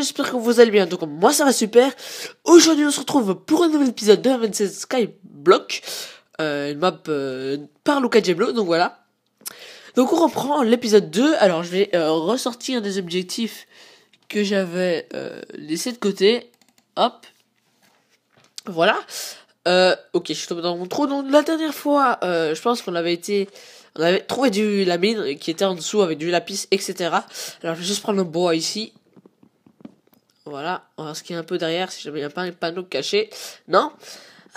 j'espère que vous allez bien. Donc moi ça va super. Aujourd'hui on se retrouve pour un nouvel épisode de 27 Skyblock, euh, une map euh, par Luca Diablo, donc voilà. Donc on reprend l'épisode 2. Alors je vais euh, ressortir des objectifs que j'avais euh, laissé de côté. Hop. Voilà. ok, je suis tombé dans mon trou. Donc la dernière fois, je pense qu'on avait été on avait trouvé du la mine qui était en dessous avec du lapis, etc. Alors je vais juste prendre le bois ici. Voilà, on va ce qu'il y un peu derrière, si jamais il pas un panneau caché. Non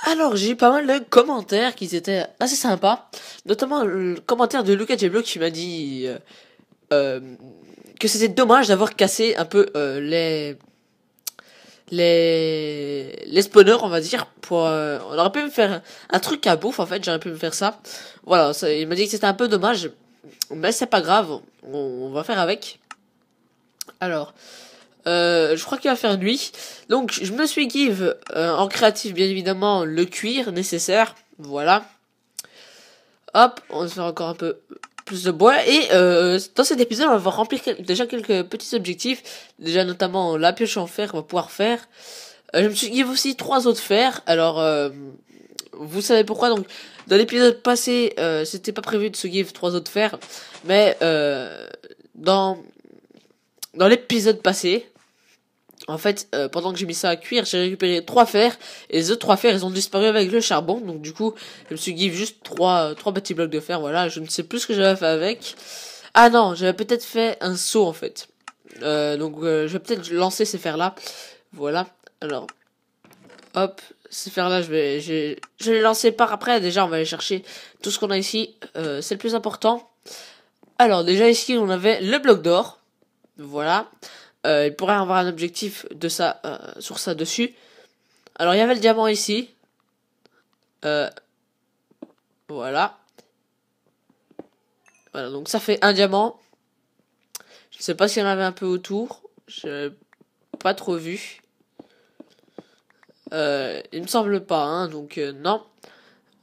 alors, j'ai pas mal de commentaires qui étaient assez sympas. Notamment le commentaire de Lucas Jeblo qui m'a dit euh, euh, que c'était dommage d'avoir cassé un peu euh, les les les spawners on va dire pour on aurait pu me faire un, truc à bouffe en fait j'aurais pu me faire ça voilà il m'a dit que c'était un peu dommage mais c'est pas grave on va faire avec alors euh, je crois qu'il va faire nuit. Donc je me suis give euh, en créatif bien évidemment le cuir nécessaire. Voilà. Hop, on va faire encore un peu plus de bois. Et euh, dans cet épisode, on va remplir déjà quelques petits objectifs. Déjà notamment la pioche en fer qu'on va pouvoir faire. je me suis give aussi trois autres fer Alors vous savez pourquoi. Donc, dans l'épisode passé, euh, c'était pas prévu de se give trois autres fer mais euh, dans dans l'épisode passé, en fait, euh, pendant que j'ai mis ça à cuire, j'ai récupéré trois fers. Et les autres trois fers, ils ont disparu avec le charbon. Donc du coup, je me suis give juste trois, euh, trois petits blocs de fer. Voilà, je ne sais plus ce que j'avais fait avec. Ah non, j'avais peut-être fait un saut en fait. Euh, donc je vais peut-être lancer ces fers-là. Voilà. Alors, hop, ces fers-là, je vais, je, je vais les lancer par après. Déjà, on va aller chercher tout ce qu'on a ici. C'est le plus important. Alors déjà ici, on avait le bloc d'or. Voilà. Euh, il pourrait avoir un objectif de ça, euh, sur ça dessus. Alors, il y avait le diamant ici. Euh, voilà. Voilà, donc ça fait un diamant. Je ne sais pas s'il y en avait un peu autour. Je pas trop vu. il me semble pas, hein, donc non.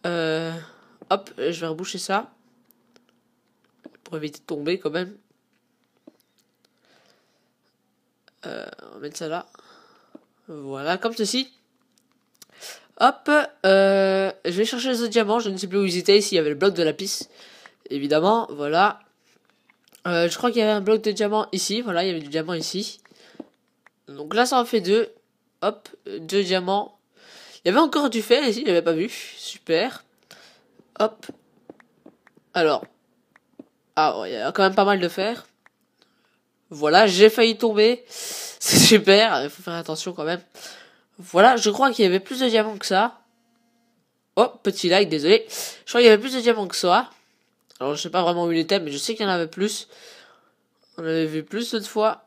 hop, je vais reboucher ça. Pour éviter de tomber quand même. Euh, on va mettre ça là. Voilà, comme ceci. Hop, euh, je vais chercher les autres diamants. Je ne sais plus où ils étaient, Il y avait le bloc de lapis. Évidemment, voilà. Euh, je crois qu'il y avait un bloc de diamant ici. Voilà, il y avait du diamant ici. Donc là, ça en fait deux. Hop, deux diamants. Il y avait encore du fer ici, je n'avais pas vu. Super. Hop. Alors. Ah, il y a quand même pas mal de fer. Voilà, j'ai failli tomber. C'est super, il faut faire attention quand même. Voilà, je crois qu'il y avait plus de diamants que ça. Oh, petit like, désolé. Je crois qu'il y avait plus de diamants que ça. Alors, je sais pas vraiment où il était, mais je sais qu'il y en avait plus. On avait vu plus cette fois.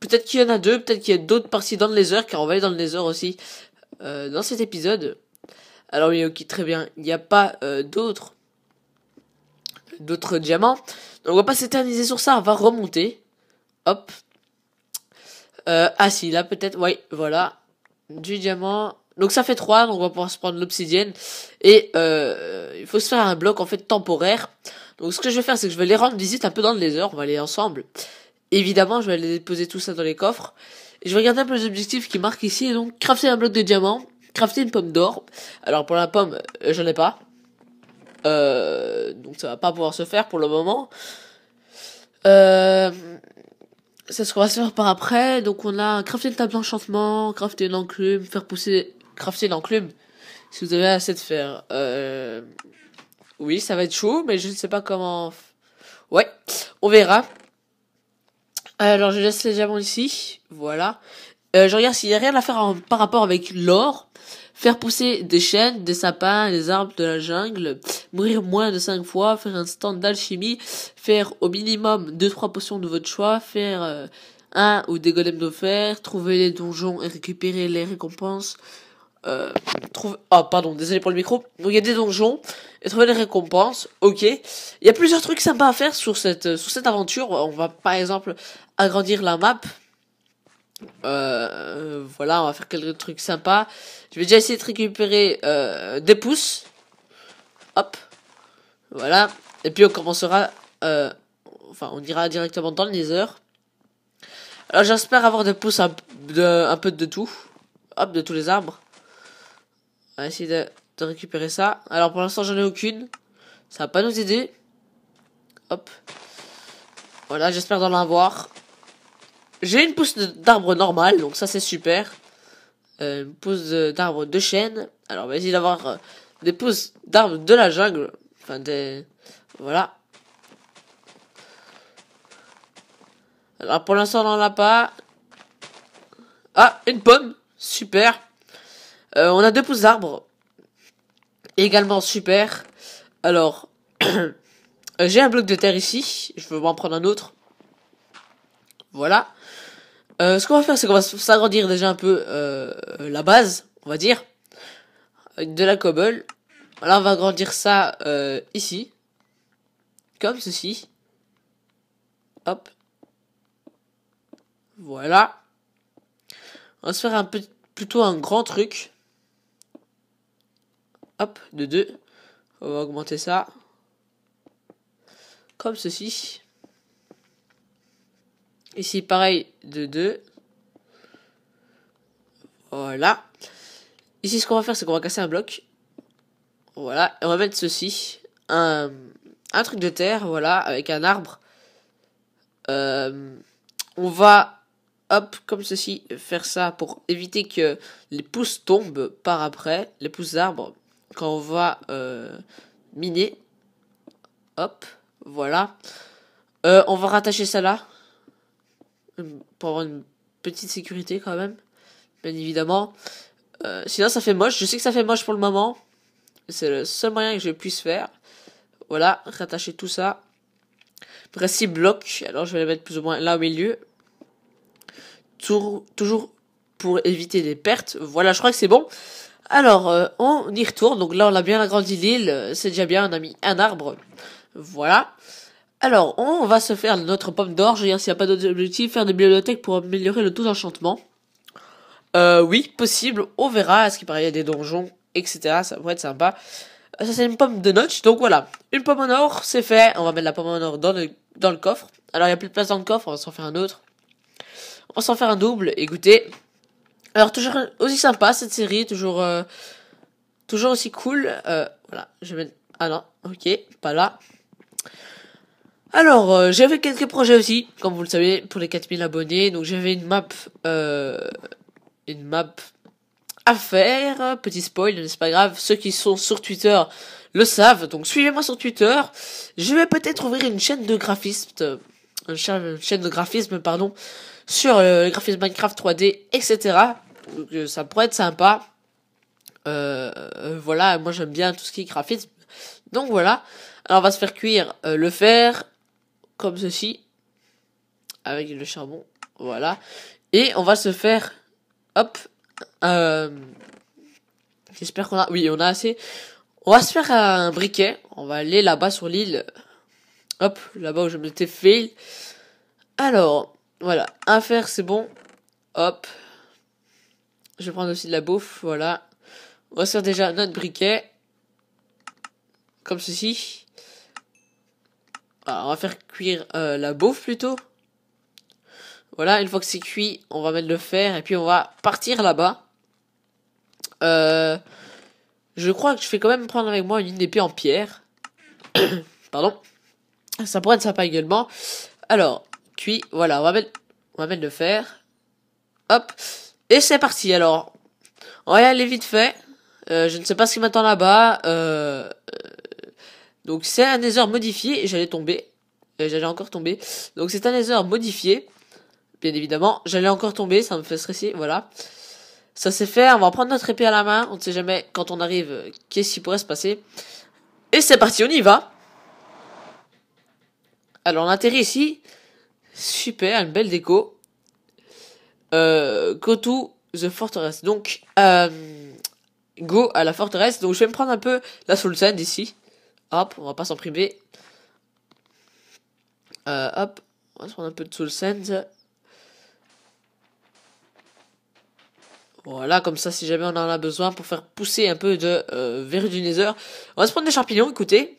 Peut-être qu'il y en a deux, peut-être qu'il y a d'autres parties dans le Nether, car on va aller dans le Nether aussi euh, dans cet épisode. Alors oui, ok, très bien. Il n'y a pas euh, d'autres d'autres diamants. Donc on va pas s'éterniser sur ça, on va remonter. Hop. Euh, ah si, là peut-être, oui, voilà. Du diamant. Donc ça fait 3, donc on va pouvoir se prendre l'obsidienne. Et euh, il faut se faire un bloc en fait temporaire. Donc ce que je vais faire, c'est que je vais les rendre visite un peu dans le laser, on va aller ensemble. Évidemment, je vais aller déposer tout ça dans les coffres. Et je vais regarder un peu les objectifs qui marquent ici. donc, crafter un bloc de diamant, crafter une pomme d'or. Alors pour la pomme, je euh, j'en ai pas. donc ça va pas pouvoir se faire pour le moment. Euh, ça ce qu'on se faire par après. Donc on a crafté le table d'enchantement, crafter une enclume, faire pousser, crafter l'enclume. Si vous avez assez de fer. Euh, oui, ça va être chaud, mais je ne sais pas comment. Ouais, on verra. Alors je laisse les diamants ici, voilà. Euh, je regarde s'il n'y a rien à faire par rapport avec l'or faire pousser des chênes, des sapins, des arbres de la jungle, mourir moins de 5 fois, faire un stand d'alchimie, faire au minimum deux 3 potions de votre choix, faire euh, un ou des golems de fer, trouver les donjons et récupérer les récompenses. Euh, Oh pardon, désolé pour le micro. Donc il y a des donjons et trouver les récompenses. Ok. Il y a plusieurs trucs sympas à faire sur cette, sur cette aventure. On va par exemple agrandir la map. Euh, voilà, on va faire quelques trucs sympas. Je vais déjà essayer de récupérer euh, des pouces. Hop. Voilà. Et puis on commencera... Euh, enfin, on ira directement dans le nether. Alors j'espère avoir des pouces un, peu de tout. Hop, de tous les arbres. On va essayer de, récupérer ça. Alors pour l'instant j'en ai aucune. Ça va pas nous aider. Hop. Voilà, j'espère d'en avoir. J'ai une pousse d'arbre normal, donc ça c'est super. Euh, une pousse d'arbre de chêne. Alors, vas-y d'avoir euh, des pousses d'arbres de la jungle. Enfin, des... Voilà. Alors, pour l'instant, on n'en a pas. Ah, une pomme. Super. Euh, on a deux pousses d'arbres. Également super. Alors, euh, j'ai un bloc de terre ici. Je veux m'en prendre un autre. Voilà. Euh, ce qu'on va faire, c'est qu'on va s'agrandir déjà un peu euh, la base, on va dire, de la cobble. Là, on va agrandir ça euh, ici, comme ceci. Hop. Voilà. On va se faire un peu, plutôt un grand truc. Hop, de deux. On va augmenter ça. Comme ceci. Ici, pareil, de 2. Voilà. Ici, ce qu'on va faire, c'est qu'on va casser un bloc. Voilà. Et on va mettre ceci. Un, truc de terre, voilà, avec un arbre. Euh, on va, hop, comme ceci, faire ça pour éviter que les pousses tombent par après, les pousses d'arbres, quand on va euh, miner. Hop, voilà. Euh, on va rattacher ça là pour avoir une petite sécurité quand même, bien évidemment. Euh, sinon, ça fait moche. Je sais que ça fait moche pour le moment. C'est le seul moyen que je puisse faire. Voilà, rattacher tout ça. précis bloc Alors, je vais le mettre plus ou moins là au milieu. toujours pour éviter des pertes. Voilà, je crois que c'est bon. Alors, euh, on y retourne. Donc là, on a bien agrandi l'île. C'est déjà bien. On a mis un arbre. Voilà. Alors, on va se faire notre pomme Je veux dire s'il n'y a pas d'autres objectifs, faire des bibliothèques pour améliorer le tout d'enchantement. Euh, oui, possible, on verra, est ce qu'il paraît, il y a des donjons, etc., ça pourrait être sympa. Euh, ça, c'est une pomme de notch, donc voilà. Une pomme en or, c'est fait, on va mettre la pomme en or dans le, coffre. Alors, il n'y a plus de place dans le coffre, on va s'en faire un autre. On va s'en faire un double, écoutez. Alors, toujours aussi sympa, cette série, toujours, euh, toujours aussi cool. voilà, je vais Ah non, ok, pas là. Alors, euh, j'avais quelques projets aussi, comme vous le savez, pour les 4000 abonnés. Donc, j'avais une map, euh, une map à faire. Petit spoil, nest c'est pas grave. Ceux qui sont sur Twitter le savent. Donc, suivez-moi sur Twitter. Je vais peut-être ouvrir une chaîne de graphistes, euh, une chaîne de graphisme, pardon, sur le graphisme Minecraft 3D, etc. Donc, euh, ça pourrait être sympa. voilà, moi j'aime bien tout ce qui est graphisme. Donc voilà. Alors on va se faire cuire le fer, comme ceci, avec le charbon, voilà. Et on va se faire, hop, euh, j'espère qu'on a, oui, on a assez. On va se faire un briquet, on va aller là-bas sur l'île, hop, là-bas où je m'étais fait. Alors, voilà, Un fer c'est bon, hop. Je vais prendre aussi de la bouffe, voilà. On va se faire déjà notre briquet, comme ceci. Bah, on va faire cuire euh, la bouffe plutôt. Voilà, une fois que c'est cuit, on va mettre le fer et puis on va partir là-bas. Euh, je crois que je vais quand même prendre avec moi une épée en pierre. Pardon. Ça pourrait être sympa également. Alors, cuit, voilà, on va mettre, on va mettre le fer. Hop. Et c'est parti, alors. On va y aller vite fait. Euh, je ne sais pas ce qui m'attend là-bas. Euh, donc c'est un Nether modifié et j'allais tomber. Euh, j'allais encore tomber. Donc c'est un Nether modifié. Bien évidemment, j'allais encore tomber, ça me fait stresser, voilà. Ça c'est fait, on va prendre notre épée à la main, on ne sait jamais quand on arrive euh, qu'est-ce qui pourrait se passer. Et c'est parti, on y va Alors on atterrit ici, super, une belle déco. Euh, go to the fortress, donc euh, go à la forteresse, donc je vais me prendre un peu la soul sand ici. Hop, on va pas s'en priver. Euh, hop, on va se prendre un peu de Soul Sand. Voilà, comme ça, si jamais on en a besoin pour faire pousser un peu de euh, On va se prendre des champignons, écoutez.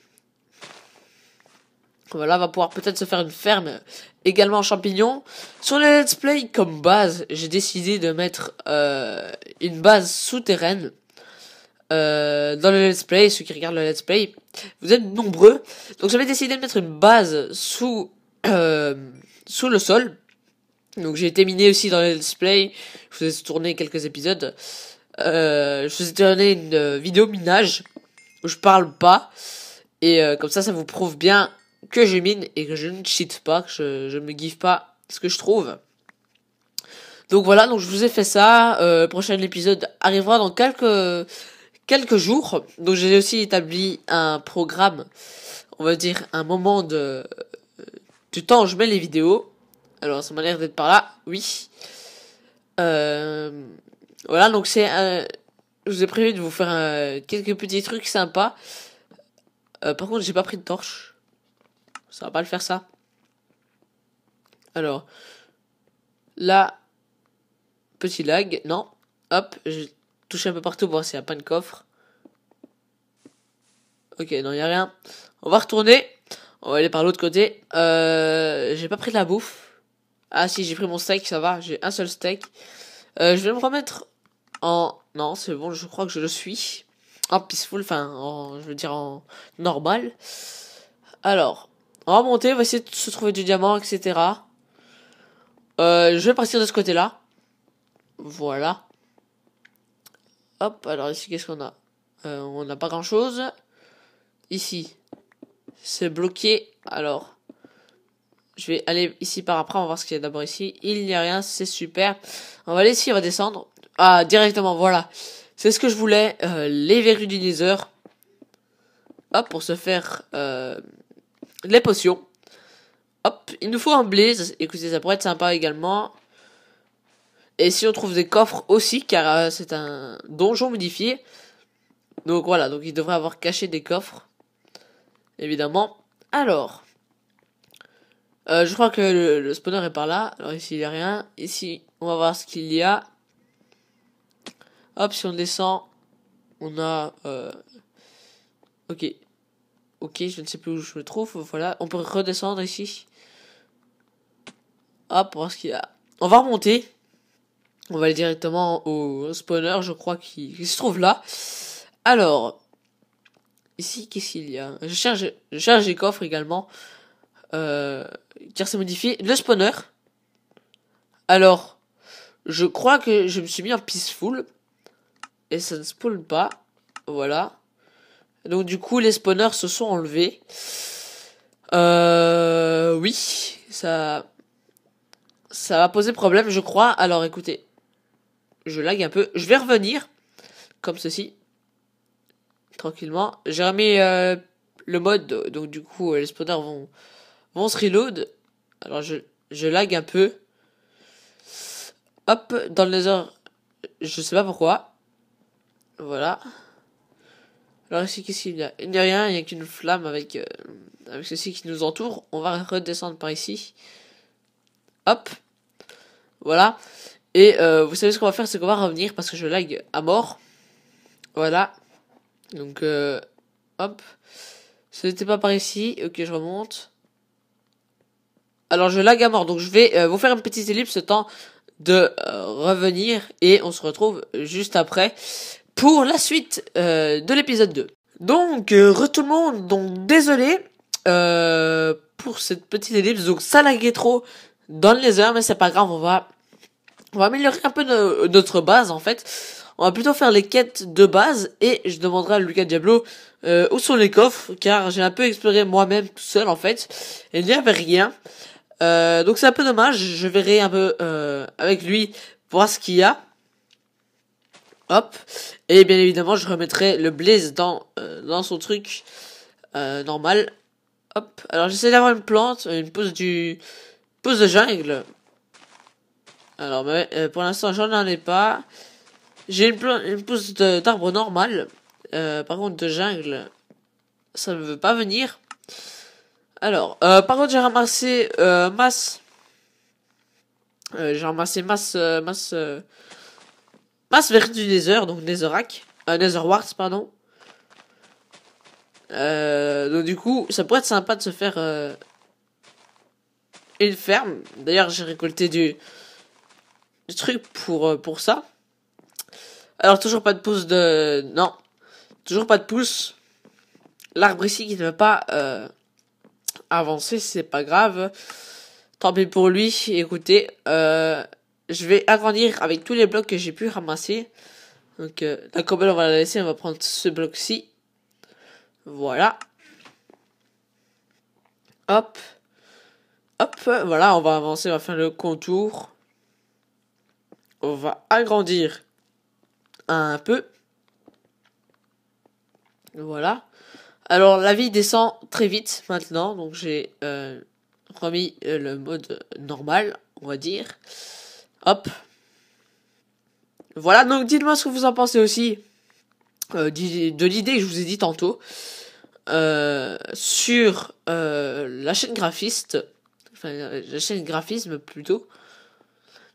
Voilà, on va pouvoir peut-être se faire une ferme également en champignons. Sur les let's play, comme base, j'ai décidé de mettre euh, une base souterraine euh, dans le let's play, ceux qui regardent le let's play, vous êtes nombreux. Donc j'avais décidé de mettre une base sous euh, sous le sol. Donc j'ai été miné aussi dans le let's play. Je vous ai tourné quelques épisodes. Euh, je vous ai tourné une euh, vidéo minage où je parle pas. Et euh, comme ça, ça vous prouve bien que je mine et que je ne cheat pas, que je, ne me give pas ce que je trouve. Donc voilà, donc je vous ai fait ça. Euh, prochain épisode arrivera dans quelques quelques jours. Donc j'ai aussi établi un programme, on va dire un moment de euh, du temps où je mets les vidéos. Alors ça m'a l'air d'être par là, oui. Euh, voilà, donc c'est un... Je vous ai prévu de vous faire euh, quelques petits trucs sympas. par contre, j'ai pas pris de torche. Ça va pas le faire ça. Alors, là, petit lag, non. Hop, toucher un peu partout, voir s'il n'y a pas de coffre. Ok, non, il n'y a rien. On va retourner. On va aller par l'autre côté. Euh, j'ai pas pris de la bouffe. Ah si, j'ai pris mon steak, ça va. J'ai un seul steak. Euh, je vais me remettre en... Non, c'est bon, je crois que je le suis. En peaceful, enfin, je veux dire en normal. Alors, on va monter, on va essayer de se trouver du diamant, etc. Euh, je vais partir de ce côté-là. Voilà. Hop, alors ici, qu'est-ce qu'on a euh, On n'a pas grand-chose. Ici, c'est bloqué. Alors, je vais aller ici par après, on va voir ce qu'il y a d'abord ici. Il n'y a rien, c'est super. On va aller ici, on va descendre. Ah, directement, voilà. C'est ce que je voulais, euh, les verrues du Hop, pour se faire euh, les potions. Hop, il nous faut un blaze. Écoutez, ça pourrait être sympa également. Et si on trouve des coffres aussi, car euh, c'est un donjon modifié. Donc voilà, donc il devrait avoir caché des coffres. Évidemment. Alors. Euh, je crois que le, spawner est par là. Alors ici il n'y a rien. Ici, on va voir ce qu'il y a. Hop, si on descend, on a... Euh, ok. Ok, je ne sais plus où je me trouve. Voilà, on peut redescendre ici. Hop, pour voir ce qu'il y a. On va remonter. On va aller directement au spawner, je crois, qui, se trouve là. Alors, ici, qu'est-ce qu'il y a je cherche, je cherche les coffres également. Euh, car c'est modifié. Le spawner. Alors, je crois que je me suis mis en peaceful. Et ça ne spawn pas. Voilà. Donc du coup, les spawners se sont enlevés. Euh, oui, ça, ça va poser problème, je crois. Alors écoutez, je lag un peu. Je vais revenir, comme ceci, tranquillement. J'ai remis euh, le mode, donc du coup, euh, les spawners vont, vont se reload. Alors, je, je lag un peu. Hop, dans le nether, je sais pas pourquoi. Voilà. Alors ici, qu'est-ce qu'il y a Il n'y a rien, il n'y a qu'une flamme avec, euh, avec ceci qui nous entoure. On va redescendre par ici. Hop. Voilà. Et euh, vous savez ce qu'on va faire, c'est qu'on va revenir parce que je lag à mort. Voilà. Donc, euh, hop. Ce n'était pas par ici. Ok, je remonte. Alors, je lag à mort. Donc, je vais euh, vous faire une petite ellipse le temps de revenir. Et on se retrouve juste après pour la suite de l'épisode 2. Donc, tout le monde. Donc, désolé pour cette petite ellipse. Donc, ça laguait trop dans les heures. Mais c'est pas grave, on va on va améliorer un peu notre base en fait. On va plutôt faire les quêtes de base et je demanderai à Lucas Diablo euh, où sont les coffres car j'ai un peu exploré moi-même tout seul en fait et il n'y avait rien. Euh, donc c'est un peu dommage, je verrai un peu euh, avec lui voir ce qu'il y a. Hop. Et bien évidemment je remettrai le blaze dans, dans son truc normal. Hop. Alors j'essaie d'avoir une plante, une pose du... pose de jungle alors, mais ben, euh, pour l'instant, j'en ai pas. J'ai une, une, pousse d'arbre normal. Euh, par contre, de jungle, ça ne veut pas venir. Alors, euh, par contre, j'ai ramassé masse. j'ai ramassé masse, masse, masse verte du nether, donc netherrack, netherwarts, pardon. donc du coup, ça pourrait être sympa de se faire une ferme. D'ailleurs, j'ai récolté du, des truc pour, euh, pour ça. Alors, toujours pas de pouce de. Non. Toujours pas de pouce. L'arbre ici qui ne veut pas euh, avancer, c'est pas grave. Tant pis pour lui. Écoutez, euh, je vais agrandir avec tous les blocs que j'ai pu ramasser. Donc, euh, la cobble, on va la laisser. On va prendre ce bloc-ci. Voilà. Hop. Hop. Voilà, on va avancer. On va faire le contour on va agrandir un peu. Voilà. Alors la vie descend très vite maintenant, donc j'ai euh, remis euh, le mode normal, on va dire. Hop. Voilà, donc dites-moi ce que vous en pensez aussi euh, de l'idée que je vous ai dit tantôt sur la chaîne graphiste, enfin la chaîne graphisme plutôt.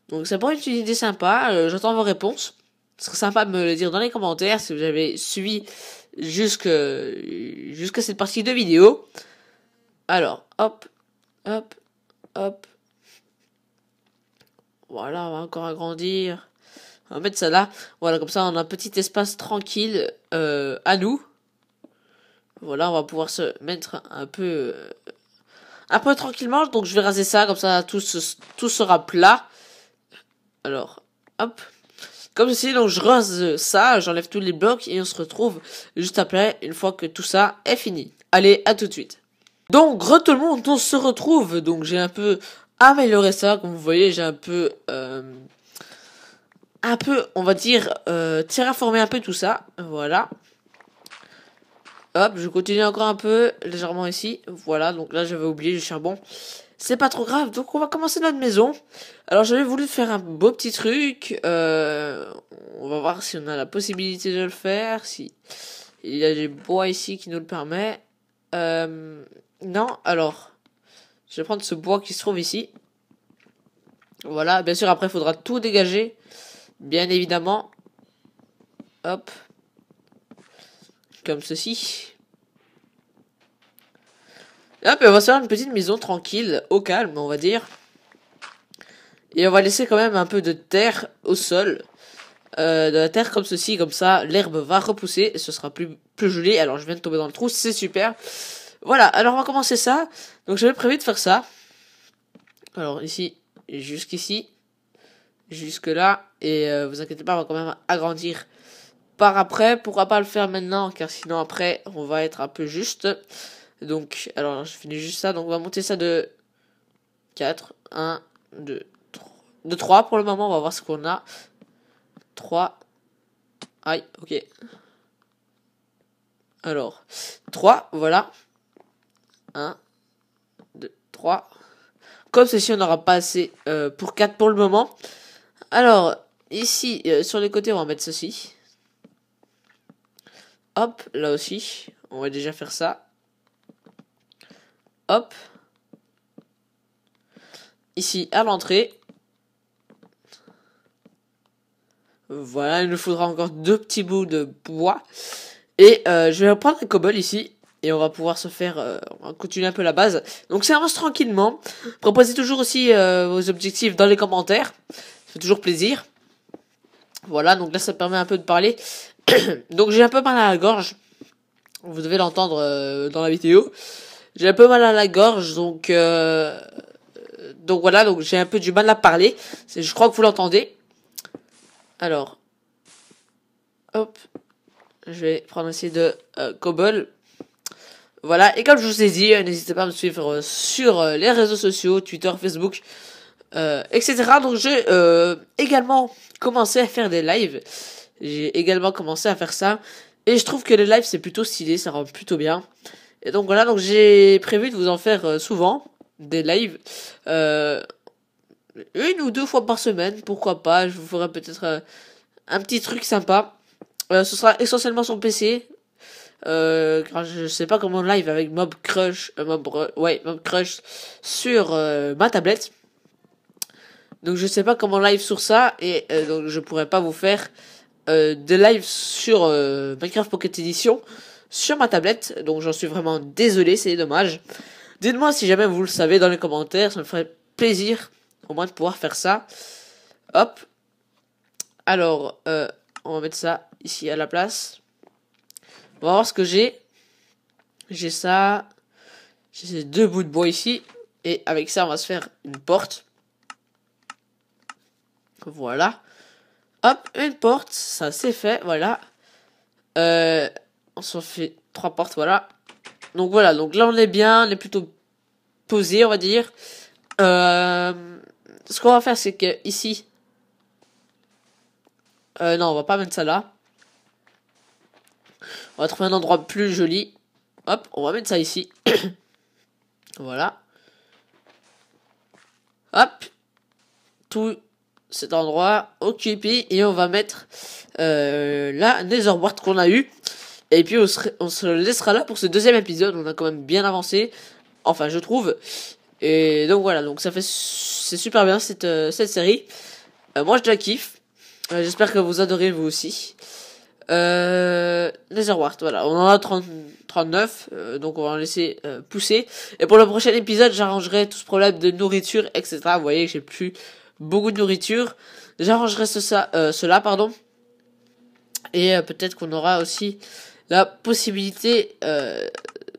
Donc ça pourrait être une idée sympa, euh, j'attends vos réponses. Ce serait sympa de me le dire dans les commentaires si vous avez suivi jusqu'à cette partie de vidéo. Alors, hop, hop, hop. Voilà, on va encore agrandir. On va mettre ça là. Voilà, comme ça on a un petit espace tranquille euh, à nous. Voilà, on va pouvoir se mettre un peu... Euh, un peu tranquillement, donc je vais raser ça, comme ça tout sera plat. Alors, hop. Comme ceci, donc je rose ça, j'enlève tous les blocs et on se retrouve juste après, une fois que tout ça est fini. Allez, à tout de suite. Donc, re tout le monde, on se retrouve. Donc, j'ai un peu amélioré ça, comme vous voyez, j'ai un peu... Euh, un peu, on va dire, euh, terraformé un peu tout ça. Voilà. Hop, je continue encore un peu, légèrement ici. Voilà, donc là j'avais oublié le charbon c'est pas trop grave. Donc on va commencer notre maison. Alors j'avais voulu faire un beau petit truc. Euh, on va voir si on a la possibilité de le faire. Si il y a des bois ici qui nous le permet. Euh, non, alors je vais prendre ce bois qui se trouve ici. Voilà, bien sûr après il faudra tout dégager, bien évidemment. Hop, comme ceci. Hop, ah, on va se faire une petite maison tranquille, au calme, on va dire. Et on va laisser quand même un peu de terre au sol. Euh, de la terre comme ceci, comme ça, l'herbe va repousser et ce sera plus, plus joli. Alors, je viens de tomber dans le trou, c'est super. Voilà, alors on va commencer ça. Donc, j'avais prévu de faire ça. Alors, ici, jusqu'ici, jusque-là. Et euh, vous inquiétez pas, on va quand même agrandir par après. Pourra pas le faire maintenant Car sinon, après, on va être un peu juste. Donc, alors je finis juste ça. Donc, on va monter ça de 4, 1, 2, 3. De 3 pour le moment, on va voir ce qu'on a. 3. Aïe, ok. Alors, 3, voilà. 1, 2, 3. Comme ceci, on n'aura pas assez euh, pour 4 pour le moment. Alors, ici, euh, sur les côtés, on va mettre ceci. Hop, là aussi. On va déjà faire ça. Hop. Ici, à l'entrée. Voilà, il nous faudra encore deux petits bouts de bois. Et euh, je vais prendre un cobble ici. Et on va pouvoir se faire... Euh, on va continuer un peu la base. Donc ça avance tranquillement. Proposez toujours aussi euh, vos objectifs dans les commentaires. Ça fait toujours plaisir. Voilà, donc là ça permet un peu de parler. donc j'ai un peu mal à la gorge. Vous devez l'entendre dans la vidéo. J'ai un peu mal à la gorge, donc euh, donc voilà, donc j'ai un peu du mal à parler. Je crois que vous l'entendez. Alors, hop, je vais prendre un de euh, Cobble. Voilà, et comme je vous ai dit, euh, n'hésitez pas à me suivre sur les réseaux sociaux, Twitter, Facebook, etc. Donc j'ai également commencé à faire des lives. J'ai également commencé à faire ça. Et je trouve que les lives, c'est plutôt stylé, ça rend plutôt bien. Et donc voilà, donc j'ai prévu de vous en faire euh, souvent des lives. Euh, une ou deux fois par semaine, pourquoi pas. Je vous ferai peut-être euh, un petit truc sympa. ce sera essentiellement sur PC. je sais pas comment live avec Mob Crush, Mob, ouais, Mob Crush sur ma tablette. Donc je sais pas comment live sur ça et donc je pourrais pas vous faire des lives sur Minecraft Pocket Edition sur ma tablette. Donc j'en suis vraiment désolé, c'est dommage. Dites-moi si jamais vous le savez dans les commentaires, ça me ferait plaisir au moins de pouvoir faire ça. Hop. Alors, euh, on va mettre ça ici à la place. On va voir ce que j'ai. J'ai ça. J'ai ces deux bouts de bois ici. Et avec ça, on va se faire une porte. Voilà. Hop, une porte. Ça, c'est fait. Voilà. Euh, on s'en fait trois portes, voilà. Donc voilà, donc là on est bien, on est plutôt posé, on va dire. Euh, ce qu'on va faire, c'est que ici, euh, non, on va pas mettre ça là. On va trouver un endroit plus joli. Hop, on va mettre ça ici. voilà. Hop. Tout cet endroit occupé. Et on va mettre euh, la netherboard qu'on a eu. Et puis on se, laissera là pour ce deuxième épisode. On a quand même bien avancé. Enfin, je trouve. Et donc voilà, donc ça fait c'est super bien cette, euh, cette série. Euh, moi je la kiffe. Euh, j'espère que vous adorez vous aussi. Euh, les voilà, on en a 39, donc on va en laisser pousser. Et pour le prochain épisode, j'arrangerai tout ce problème de nourriture, etc. Vous voyez que j'ai plus beaucoup de nourriture. J'arrangerai ce, ça, cela, pardon. Et peut-être qu'on aura aussi la possibilité euh,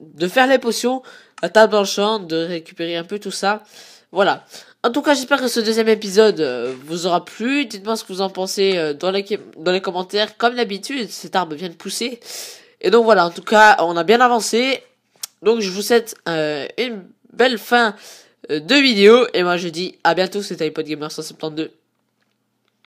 de faire les potions, la table dans de récupérer un peu tout ça. Voilà. En tout cas, j'espère que ce deuxième épisode euh, vous aura plu. Dites-moi ce que vous en pensez euh, dans, les, dans les commentaires. Comme d'habitude, cet arbre vient de pousser. Et donc voilà, en tout cas, on a bien avancé. Donc je vous souhaite une belle fin de vidéo. Et moi je dis à bientôt, c'était iPod Gamer 172.